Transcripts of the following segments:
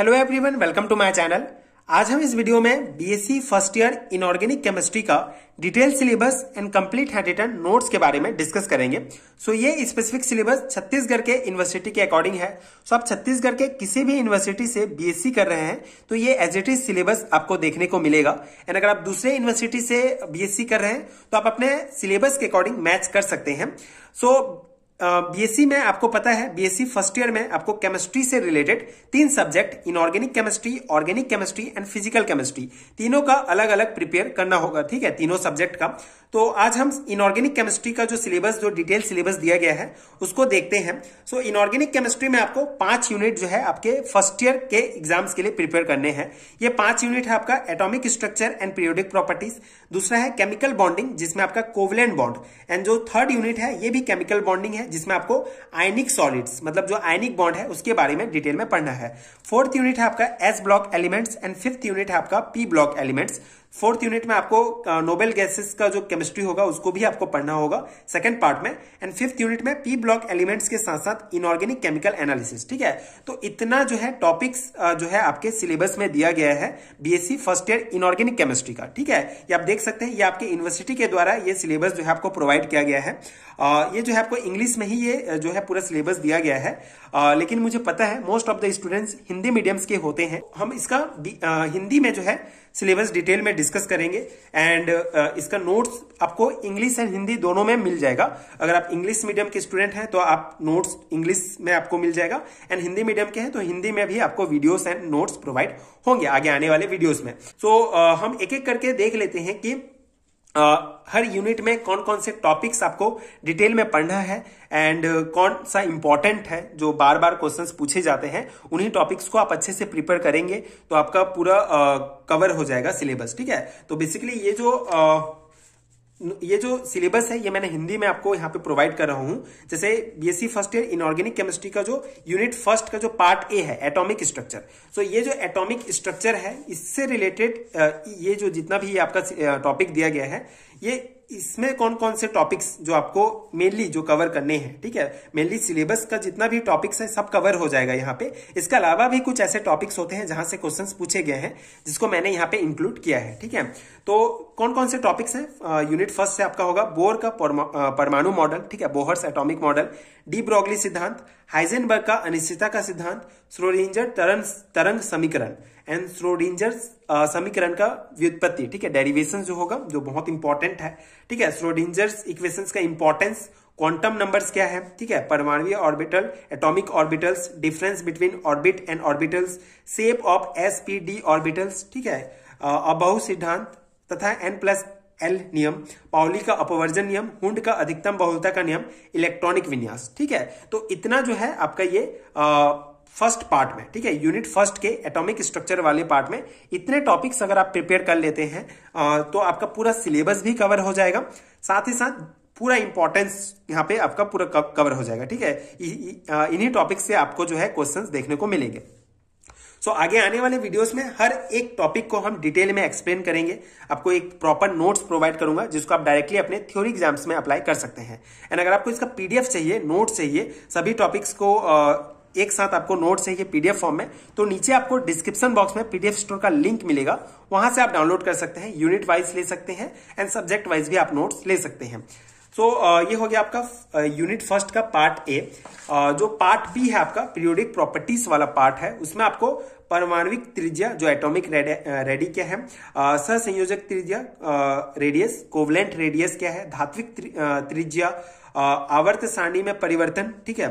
hello everyone welcome to my channel आज हम इस वीडियो में BSc first year inorganic chemistry का detail syllabus and complete handwritten notes के बारे में डिस्कस करेंगे सो so, ये स्पेसिफिक सिलेबस छत्तीसगढ़ के यूनिवर्सिटी के अकॉर्डिंग है सो so, आप छत्तीसगढ़ के किसी भी यूनिवर्सिटी से बीएससी कर रहे हैं तो ये एज इट इज सिलेबस आपको देखने को मिलेगा एंड अगर आप दूसरे यूनिवर्सिटी से बीएससी कर रहे हैं तो आप अपने सिलेबस के अकॉर्डिंग मैच कर सकते हैं सो so, बीएससी में आपको पता है बीएससी फर्स्ट ईयर में आपको केमिस्ट्री से रिलेटेड तीन subject inorganic chemistry organic chemistry and physical chemistry तीनों का अलग अलग प्रिपेयर करना होगा ठीक है तीनों सब्जेक्ट का तो आज हम इनऑर्गेनिक केमिस्ट्री का जो सिलेबस जो डिटेल सिलेबस दिया गया है उसको देखते हैं सो so, इनऑर्गेनिक केमिस्ट्री में आपको पांच यूनिट जो है आपके फर्स्ट ईयर के एग्जाम्स के लिए प्रिपेयर करने हैं ये पांच यूनिट है आपका atomic structure and periodic properties दूसरा है केमिकल बॉन्डिंग जिसमें आपका कोवलैंड बॉन्ड एंड जो थर्ड यूनिट है ये भी केमिकल बॉन्डिंग है जिसमें आपको आयनिक सॉलिड्स मतलब जो आयनिक बॉन्ड है उसके बारे में डिटेल में पढ़ना है फोर्थ यूनिट है आपका S block elements and fifth unit है आपका P block elements fourth unit में आपको नोबेल गैसेस का जो केमिस्ट्री होगा उसको भी आपको पढ़ना होगा सेकंड पार्ट में एंड फिफ्थ यूनिट में पी ब्लॉक एलिमेंट्स के साथ साथ इनऑर्गेनिक केमिकल एनालिसिस ठीक है तो इतना जो है टॉपिक्स जो है आपके सिलेबस में दिया गया है BSc first year inorganic chemistry का ठीक है ये आप देख सकते हैं ये आपके यूनिवर्सिटी के द्वारा ये सिलेबस जो है आपको प्रोवाइड किया गया है आ, ये जो है आपको इंग्लिश में ही ये जो है पूरा सिलेबस दिया गया है आ, लेकिन मुझे पता है most of the students Hindi mediums के होते हैं हम इसका आ, हिंदी में जो है सिलेबस डिटेल में डिस्कस करेंगे एंड uh, इसका नोट्स आपको इंग्लिश एंड हिंदी दोनों में मिल जाएगा अगर आप इंग्लिश मीडियम के स्टूडेंट हैं तो आप नोट्स इंग्लिश में आपको मिल जाएगा एंड हिंदी मीडियम के हैं तो हिंदी में भी आपको वीडियोस एंड नोट्स प्रोवाइड होंगे आगे आने वाले वीडियोस में सो so, uh, हम एक एक करके देख लेते हैं कि हर यूनिट में कौन कौन से टॉपिक्स आपको डिटेल में पढ़ना है एंड uh, कौन सा इंपॉर्टेंट है जो बार बार क्वेश्चंस पूछे जाते हैं उन्हीं टॉपिक्स को आप अच्छे से प्रिपेयर करेंगे तो आपका पूरा कवर uh, हो जाएगा सिलेबस ठीक है तो बेसिकली ये जो ये जो सिलेबस है ये मैंने हिंदी में आपको यहाँ पे प्रोवाइड कर रहा हूं जैसे BSc first year inorganic chemistry का जो यूनिट फर्स्ट का जो पार्ट ए है एटॉमिक स्ट्रक्चर सो ये जो एटॉमिक स्ट्रक्चर है इससे रिलेटेड ये जो जितना भी आपका टॉपिक दिया गया है ये इसमें कौन कौन से टॉपिक्स जो आपको मेनली जो कवर करने हैं ठीक है मेनली सिलेबस का जितना भी टॉपिक्स है सब कवर हो जाएगा यहाँ पे इसके अलावा भी कुछ ऐसे टॉपिक्स होते हैं जहां से क्वेश्चन पूछे गए हैं जिसको मैंने यहाँ पे इंक्लूड किया है ठीक है तो कौन कौन से टॉपिक्स हैं यूनिट फर्स्ट से आपका होगा बोर का परमाणु मॉडल ठीक है Bohr's atomic model de Broglie सिद्धांत हाइजेनबर्ग का अनिश्चितता का सिद्धांत स्रोरिंजर तरंग तरंग समीकरण एंड स्रोडिंजर समीकरण का व्युत्पत्ति ठीक है डेरिवेशन जो होगा जो बहुत इंपॉर्टेंट है ठीक है स्रोडिंजर्स इक्वेशन का इंपॉर्टेंस क्वांटम नंबर्स क्या है ठीक है परमाणवीय orbital atomic orbitals difference between orbit and orbitals shape of S P D orbitals ठीक है अबहु सिद्धांत तथा एन प्लस एल नियम पाउली का अपवर्जन नियम हुंड का अधिकतम बहुलता का नियम इलेक्ट्रॉनिक विन्यास ठीक है तो इतना जो है आपका ये आ, फर्स्ट पार्ट में ठीक है यूनिट फर्स्ट के एटॉमिक स्ट्रक्चर वाले पार्ट में इतने टॉपिक्स अगर आप प्रिपेयर कर लेते हैं तो आपका पूरा सिलेबस भी कवर हो जाएगा साथ ही साथ पूरा इंपॉर्टेंस यहाँ पे आपका पूरा कवर हो जाएगा ठीक है इन्हीं टॉपिक से आपको जो है क्वेश्चन देखने को मिलेंगे सो so, आगे आने वाले वीडियोस में हर एक टॉपिक को हम डिटेल में एक्सप्लेन करेंगे आपको एक प्रॉपर नोट्स प्रोवाइड करूंगा जिसको आप डायरेक्टली अपने थ्योरी एग्जाम्स में अप्लाई कर सकते हैं एंड अगर आपको इसका पीडीएफ चाहिए नोट्स चाहिए सभी टॉपिक्स को एक साथ आपको नोट्स चाहिए पीडीएफ फॉर्म में तो नीचे आपको डिस्क्रिप्शन बॉक्स में पीडीएफ स्टोर का लिंक मिलेगा वहां से आप डाउनलोड कर सकते हैं यूनिट वाइज ले सकते हैं एंड सब्जेक्ट वाइज भी आप नोट्स ले सकते हैं सो so, ये हो गया आपका यूनिट फर्स्ट का पार्ट ए जो पार्ट बी है आपका पीरियोडिक प्रॉपर्टीज वाला पार्ट है उसमें आपको परमाणविक त्रिज्या जो एटॉमिक रेडी क्या है संयोजक त्रिज्या रेडियस कोवलेंट रेडियस क्या है धात्विक त्रिज्या आवर्त सारणी में परिवर्तन ठीक है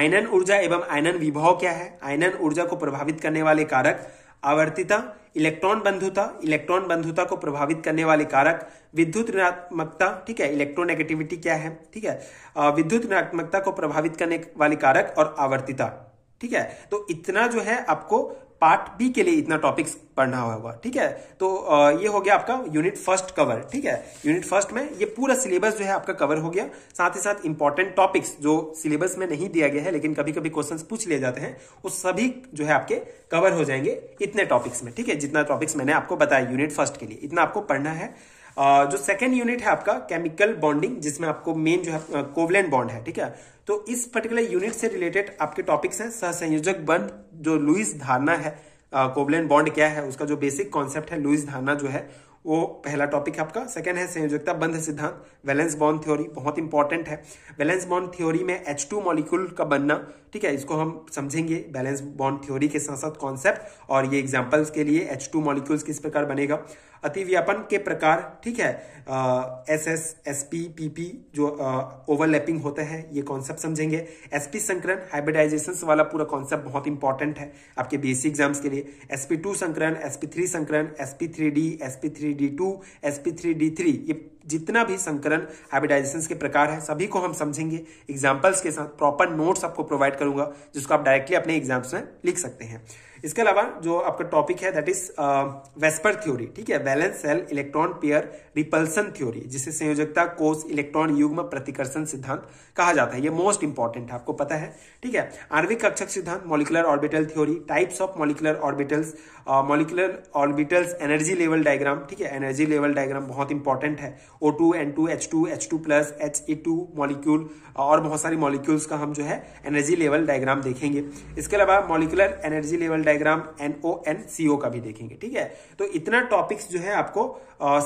आयनन ऊर्जा एवं आयनन विभव क्या है आयनन ऊर्जा को प्रभावित करने वाले कारक आवर्तिता इलेक्ट्रॉन बंधुता इलेक्ट्रॉन बंधुता को प्रभावित करने वाले कारक विद्युत ऋणात्मकता ठीक है इलेक्ट्रोनेगेटिविटी क्या है ठीक है विद्युत ऋणात्मकता को प्रभावित करने वाले कारक और आवर्तिता ठीक है तो इतना जो है आपको पार्ट बी के लिए इतना टॉपिक्स पढ़ना होगा ठीक है तो ये हो गया आपका यूनिट फर्स्ट कवर ठीक है यूनिट फर्स्ट में ये पूरा सिलेबस जो है आपका कवर हो गया साथ ही साथ इंपॉर्टेंट टॉपिक्स जो सिलेबस में नहीं दिया गया है लेकिन कभी कभी क्वेश्चंस पूछ लिए जाते हैं वो सभी जो है आपके कवर हो जाएंगे इतने टॉपिक्स में ठीक है जितना टॉपिक्स मैंने आपको बताया यूनिट फर्स्ट के लिए इतना आपको पढ़ना है जो सेकेंड यूनिट है आपका केमिकल बॉन्डिंग जिसमें आपको मेन जो है कोवलैंड बॉन्ड है ठीक है तो इस पर्टिकुलर यूनिट से रिलेटेड आपके टॉपिक्स हैं सहसंयोजक बंध जो लुइस धारणा है कोबलेन बॉन्ड क्या है उसका जो बेसिक कॉन्सेप्ट है लुइस धारणा जो है वो पहला टॉपिक है आपका सेकंड है संयोजकता बंध सिद्धांत वैलेंस बॉन्ड थ्योरी बहुत इंपॉर्टेंट है वैलेंस बॉन्ड थ्योरी में एच टू मॉलिक्यूल का बनना ठीक है इसको हम समझेंगे बैलेंस बॉन्ड थ्योरी के साथ साथ कॉन्सेप्ट और ये एग्जाम्पल्स के लिए एच टू मॉलिक्यूल्स किस प्रकार बनेगा अतिव्यापन के प्रकार ठीक है S S S P P P जो ओवरलैपिंग होते हैं ये कॉन्सेप्ट समझेंगे एस पी संकरण हाइब्रिडाइजेशन वाला पूरा कॉन्सेप्ट बहुत इंपॉर्टेंट है आपके बीएससी एग्जाम्स के लिए एस पी टू संकरण एस पी थ्री संकरण S P three D S P three three D two S three D three ये जितना भी संकरण हैबिटाइजेशन के प्रकार है सभी को हम समझेंगे एग्जाम्पल्स के साथ प्रॉपर नोट्स आपको प्रोवाइड करूंगा जिसको आप डायरेक्टली अपने एग्जाम्स में लिख सकते हैं इसके अलावा जो आपका टॉपिक है दैट इज वेस्पर थ्योरी ठीक है valence shell electron pair repulsion theory जिसे संयोजकता कोष इलेक्ट्रॉन युग्म प्रतिकर्षण सिद्धांत कहा जाता है ये मोस्ट इंपॉर्टेंट है आपको पता है ठीक है आर्विक कक्षक सिद्धांत molecular orbital theory types of molecular orbitals molecular orbitals energy level diagram ठीक है एनर्जी लेवल डायग्राम बहुत इंपॉर्टेंट है O two N two H two H two plus H A two molecule और बहुत सारी मॉलिक्यूल्स का हम जो है एनर्जी लेवल डायग्राम देखेंगे इसके अलावा molecular energy level diagram N O N C O का भी देखेंगे ठीक है तो इतना टॉपिक्स जो है आपको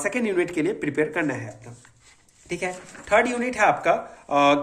सेकेंड uh, यूनिट के लिए प्रिपेयर करना है आपका ठीक है थर्ड यूनिट है आपका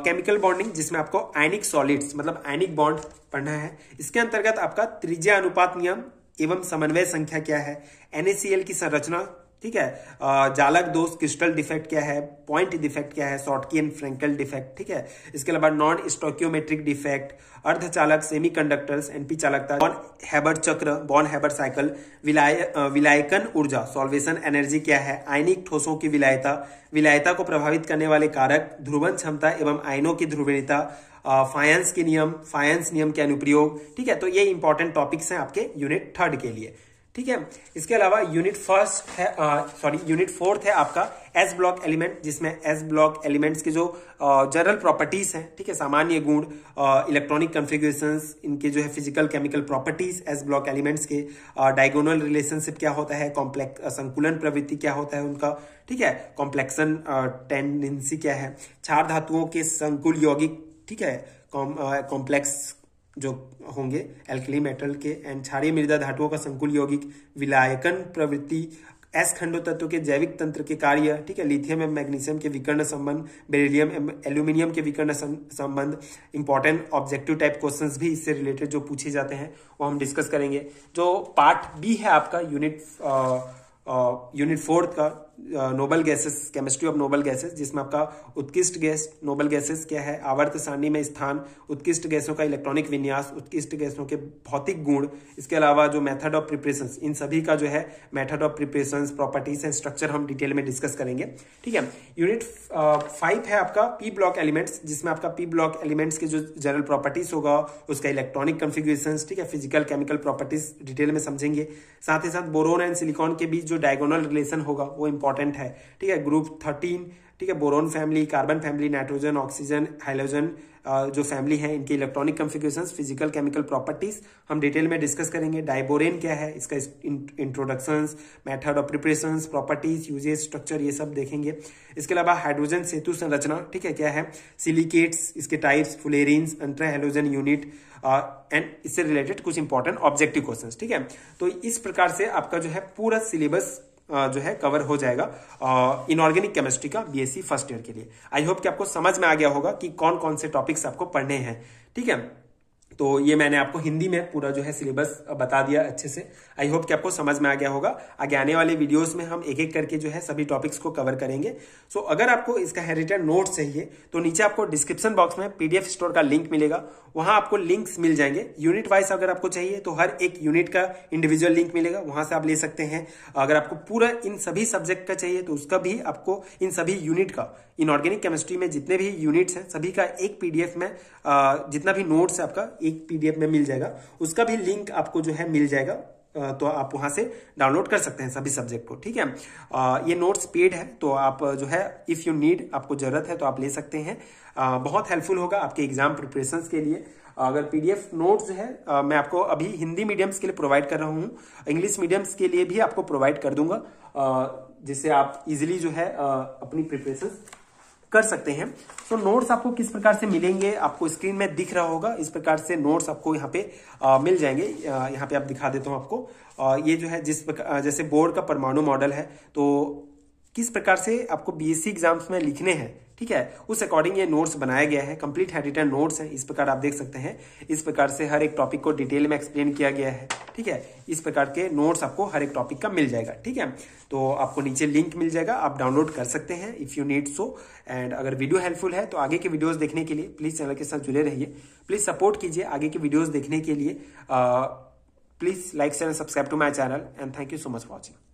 केमिकल uh, बॉन्डिंग जिसमें आपको आयनिक सॉलिड्स मतलब आयनिक बॉन्ड पढ़ना है इसके अंतर्गत आपका त्रिज्या अनुपात नियम एवं समन्वय संख्या क्या है एनएसीएल की संरचना ठीक है जालक दोष क्रिस्टल डिफेक्ट क्या है पॉइंट डिफेक्ट क्या है शॉर्टकी एंड फ्रेंकल डिफेक्ट ठीक है इसके अलावा नॉन स्टोक्योमेट्रिक डिफेक्ट अर्धचालक कंडक्टर एनपी चालकता बॉन हैबर चक्र बॉन हैबर साइकिल विलाय विलायकन ऊर्जा सॉल्वेशन एनर्जी क्या है आयनिक ठोसों की विलायता विलायता को प्रभावित करने वाले कारक ध्रुवन क्षमता एवं आयनों की ध्रुवीणता फाइनेंस के नियम फाइनेंस नियम के अनुप्रयोग ठीक है तो ये इंपॉर्टेंट टॉपिक्स हैं आपके यूनिट थर्ड के लिए ठीक है इसके अलावा यूनिट फर्स्ट है सॉरी यूनिट फोर्थ है आपका एस ब्लॉक एलिमेंट जिसमें एस ब्लॉक एलिमेंट्स के जो जनरल प्रॉपर्टीज हैं ठीक है सामान्य गुण इलेक्ट्रॉनिक कॉन्फ़िगरेशन इनके जो है physical chemical properties S block elements के डायगोनल रिलेशनशिप क्या होता है कॉम्प्लेक्स संकुलन प्रवृत्ति क्या होता है उनका ठीक है कॉम्प्लेक्सन टेंडेंसी क्या है क्षार धातुओं के संकुल यौगिक ठीक है कॉम्प्लेक्स जो होंगे एल्कली मेटल के एंड क्षारीय मृदा धातुओं का संकुल यौगिक विलायकन प्रवृत्ति एस खंडो तत्व के जैविक तंत्र के कार्य ठीक है लिथियम एवं मैग्नीशियम के विकर्ण संबंध बेरिलियम एवं एल्यूमिनियम के विकर्ण संबंध इंपॉर्टेंट ऑब्जेक्टिव टाइप क्वेश्चंस भी इससे रिलेटेड जो पूछे जाते हैं वो हम डिस्कस करेंगे जो पार्ट बी है आपका यूनिट यूनिट फोर्थ का noble gases chemistry of noble gases जिसमें आपका उत्कृष्ट गैस नोबल गैसेस क्या है आवर्त सारणी में स्थान उत्कृष्ट गैसों का इलेक्ट्रॉनिक विन्यास उत्कृष्ट गैसों के भौतिक गुण इसके अलावा जो मेथड ऑफ प्रिपरेशन इन सभी का जो है method of preparation properties and structure हम डिटेल में डिस्कस करेंगे ठीक है यूनिट फाइव है आपका पी ब्लॉक एलिमेंट्स जिसमें आपका पी ब्लॉक एलिमेंट्स के जो जनरल प्रॉपर्टीज होगा उसका इलेक्ट्रॉनिक कंफिग्रेशन ठीक है फिजिकल केमिकल प्रॉपर्टीज डिटेल में समझेंगे साथ ही साथ बोरोन एंड सिलिकॉन के बीच जो डायगोनल रिलेशन होगा वो इंपॉर्टेंट है ठीक है ग्रुप थर्टीन ठीक है boron family carbon family nitrogen oxygen halogen जो फैमिली है इनके electronic configuration physical chemical properties हम डिटेल में डिस्कस करेंगे डायबोरेन क्या है इसका introduction method of preparation properties uses structure ये सब देखेंगे इसके अलावा हाइड्रोजन सेतु संरचना ठीक है क्या है सिलिकेट्स इसके टाइप्स फुलेरिन्स अंट्रा यूनिट एंड इससे रिलेटेड कुछ इंपॉर्टेंट ऑब्जेक्टिव क्वेश्चन ठीक है तो इस प्रकार से आपका जो है पूरा सिलेबस जो है कवर हो जाएगा इनऑर्गेनिक केमिस्ट्री का बीएससी फर्स्ट ईयर के लिए आई होप कि आपको समझ में आ गया होगा कि कौन कौन से टॉपिक्स आपको पढ़ने हैं ठीक है तो ये मैंने आपको हिंदी में पूरा जो है सिलेबस बता दिया अच्छे से आई होप कि आपको समझ में आ गया होगा आगे आने वाले वीडियोस में हम एक एक करके जो है सभी टॉपिक्स को कवर करेंगे सो so, अगर आपको इसका हेरिटेड नोट चाहिए तो नीचे आपको डिस्क्रिप्शन बॉक्स में पीडीएफ स्टोर का लिंक मिलेगा वहां आपको लिंक्स मिल जाएंगे यूनिट वाइज अगर आपको चाहिए तो हर एक यूनिट का इंडिविजुअल लिंक मिलेगा वहां से आप ले सकते हैं अगर आपको पूरा इन सभी सब्जेक्ट का चाहिए तो उसका भी आपको इन सभी यूनिट का इनऑर्गेनिक केमिस्ट्री में जितने भी यूनिट्स हैं सभी का एक पीडीएफ में जितना भी नोट्स है आपका एक पीडीएफ में मिल जाएगा उसका भी लिंक आपको जो है मिल जाएगा तो आप वहां से डाउनलोड कर सकते हैं सभी सब्जेक्ट को ठीक है ये नोट्स पेड है तो आप जो है इफ़ यू नीड आपको ज़रूरत है तो आप ले सकते हैं बहुत हेल्पफुल होगा आपके एग्जाम प्रिपरेशन के लिए अगर पीडीएफ नोट्स है मैं आपको अभी हिंदी मीडियम्स के लिए प्रोवाइड कर रहा हूँ इंग्लिश मीडियम्स के लिए भी आपको प्रोवाइड कर दूंगा जिससे आप इजिली जो है अपनी प्रिपरेशन कर सकते हैं तो नोट्स आपको किस प्रकार से मिलेंगे आपको स्क्रीन में दिख रहा होगा इस प्रकार से नोट्स आपको यहाँ पे आ, मिल जाएंगे यहाँ पे आप दिखा देता हूँ आपको आ, ये जो है जिस प्रकार जैसे बोर्ड का परमाणु मॉडल है तो किस प्रकार से आपको बी एग्जाम्स e में लिखने हैं ठीक है उस अकॉर्डिंग ये नोट्स बनाया गया है कंप्लीट है रिटर्न नोट्स है इस प्रकार आप देख सकते हैं इस प्रकार से हर एक टॉपिक को डिटेल में एक्सप्लेन किया गया है ठीक है इस प्रकार के नोट्स आपको हर एक टॉपिक का मिल जाएगा ठीक है तो आपको नीचे लिंक मिल जाएगा आप डाउनलोड कर सकते हैं if you need so and अगर वीडियो हेल्पफुल है तो आगे के वीडियोज देखने के लिए प्लीज़ चैनल के साथ जुड़े रहिए प्लीज़ सपोर्ट कीजिए आगे के वीडियोज़ देखने के लिए please like and subscribe to my channel and thank you so much for watching